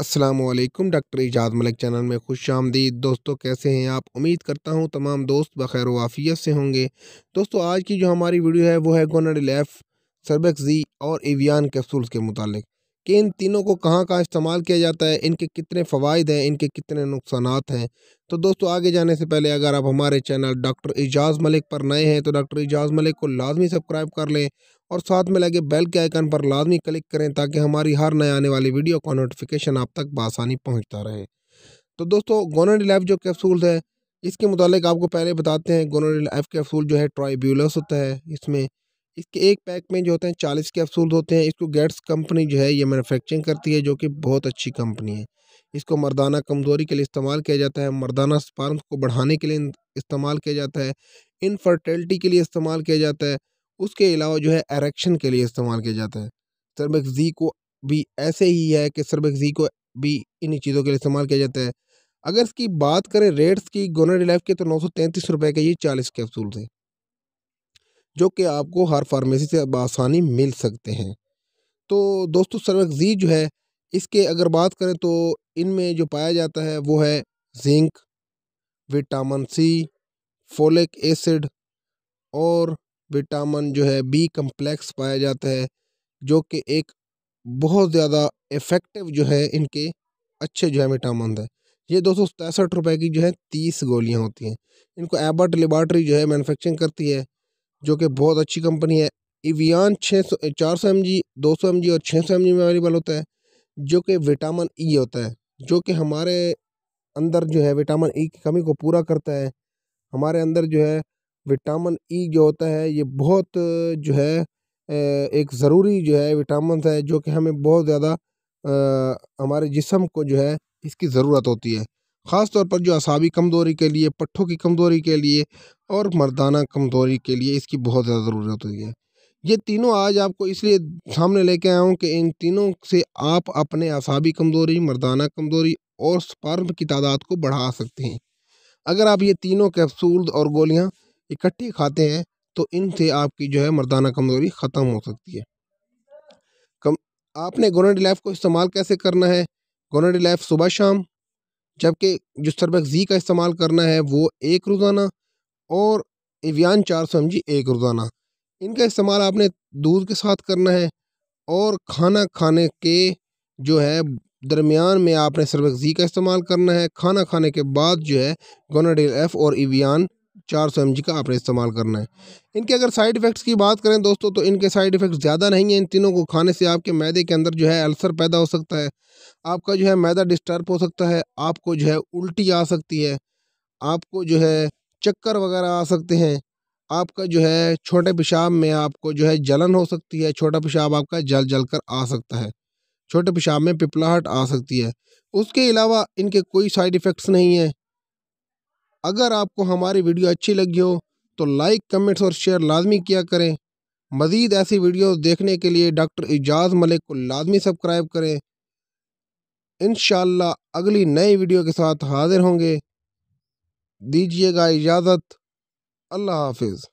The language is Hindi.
असलम डॉक्टर इजाज़ मलिक चैनल में खुश आमदीद दोस्तों कैसे हैं आप उम्मीद करता हूं तमाम दोस्त बखैर वाफियत से होंगे दोस्तों आज की जो हमारी वीडियो है वो है गोनाडिलेफ सर्बेक्स जी और एवियन कैप्सूल्स के मुतालिक कि इन तीनों को कहाँ कहाँ इस्तेमाल किया जाता है इनके कितने फ़वाद हैं इनके कितने नुकसान हैं तो दोस्तों आगे जाने से पहले अगर आप हमारे चैनल डॉक्टर एजाज़ मलिक पर नए हैं तो डॉक्टर एजाज़ मलिक को लाजमी सब्सक्राइब कर लें और साथ में लगे बेल के आइकन पर लाजमी क्लिक करें ताकि हमारी हर नए आने वाली वीडियो का नोटिफिकेशन आप तक बसानी पहुँचता रहे तो दोस्तों गोनड लाइफ जो कैप्सूल है इसके मुतालिक आपको पहले बताते हैं गोनड लाइफ कैप्सूल जो है ट्राइब्यूलस होता है इसमें इसके एक पैक में जो होते हैं चालीस कैप्सूल होते हैं इसको गेट्स कंपनी जो है ये मैनुफेक्चरिंग करती है जो कि बहुत अच्छी कंपनी है इसको मर्दाना कमज़ोरी के लिए इस्तेमाल किया जाता है मर्दाना स्पार्म को बढ़ाने के लिए इस्तेमाल किया जाता है इनफर्टिलिटी के लिए इस्तेमाल किया जाता है उसके अलावा जो है एरेक्शन के लिए इस्तेमाल किया जाता है सरबक जी को भी ऐसे ही है कि सरबक जी को भी इन्हीं चीज़ों के लिए इस्तेमाल किया जाता है अगर इसकी बात करें रेट्स की गोनर लाइफ के तो नौ सौ तैंतीस रुपये के ये चालीस कैप्सूल थे जो कि आपको हर फार्मेसी से आसानी मिल सकते हैं तो दोस्तों जी जो है इसके अगर बात करें तो इनमें जो पाया जाता है वो है zinc vitamin C folic acid और विटामिन जो है बी कम्प्लेक्स पाया जाता है जो कि एक बहुत ज़्यादा इफ़ेक्टिव जो है इनके अच्छे जो है विटामिन है ये दो सौ पैंसठ रुपये की जो है तीस गोलियाँ होती हैं इनको एबर्ट लेबार्ट्री जो है मैनुफेक्चरिंग करती है जो कि बहुत अच्छी कंपनी है इवियान छः सौ चार सौ एम जी दो सौ एम जी और छः सौ एम जी में अवेलेबल होता है जो कि विटामिन ई e होता है जो कि हमारे अंदर जो है विटामिन ई e की कमी को पूरा करता है हमारे अंदर जो है विटामिन ई e जो होता है ये बहुत जो है एक ज़रूरी जो है विटामिन है जो कि हमें बहुत ज़्यादा हमारे जिसम को जो है इसकी ज़रूरत होती है ख़ास तौर पर जो असाबी कमज़ोरी के लिए पट्ठों की कमज़ोरी के लिए और मर्दाना कमज़ोरी के लिए इसकी बहुत ज़्यादा ज़रूरत होती है ये तीनों आज आपको इसलिए सामने लेके आया हूँ कि इन तीनों से आप अपने असाबी कमज़ोरी मर्दाना कमज़ोरी और स्पर्म की तादाद को बढ़ा सकते हैं अगर आप ये तीनों कैप्सूल और गोलियाँ इकट्ठी खाते हैं तो इनसे आपकी जो है मर्दाना कमज़ोरी ख़त्म हो सकती है कम आपने गोनेडी लाइफ को इस्तेमाल कैसे करना है गोनेडी लाइफ सुबह शाम जबकि जो सरबक जी का इस्तेमाल करना है वो एक रोज़ाना और एवियान चार सौ एम जी एक रोज़ाना इनका इस्तेमाल आपने दूध के साथ करना है और खाना खाने के जो है दरमियान में आपने सरबक जी का इस्तेमाल करना है खाना खाने के बाद जो है गोनाडेल एफ़ और इवियान चार सौ एम का आपने इस्तेमाल करना है इनके अगर साइड इफ़ेक्ट्स की बात करें दोस्तों तो इनके साइड इफ़ेक्ट्स ज़्यादा नहीं है इन तीनों को खाने से आपके मैदे के अंदर जो है अल्सर पैदा हो सकता है आपका जो है मैदा डिस्टर्ब हो सकता है आपको जो है उल्टी आ सकती है आपको जो है चक्कर वगैरह आ सकते हैं आपका जो है छोटे पेशाब में आपको जो है जलन हो सकती है छोटा पेशाब आपका जल जल कर आ सकता है छोटे पेशाब में पिपलाहट आ सकती है उसके अलावा इनके कोई साइड इफ़ेक्ट्स नहीं है अगर आपको हमारी वीडियो अच्छी लगी हो तो लाइक कमेंट्स और शेयर लाजमी किया करें मज़ीद ऐसी वीडियोस देखने के लिए डॉक्टर इजाज़ मलिक को लाजमी सब्सक्राइब करें इन अगली नई वीडियो के साथ हाज़िर होंगे दीजिएगा इजाज़त अल्लाह हाफिज़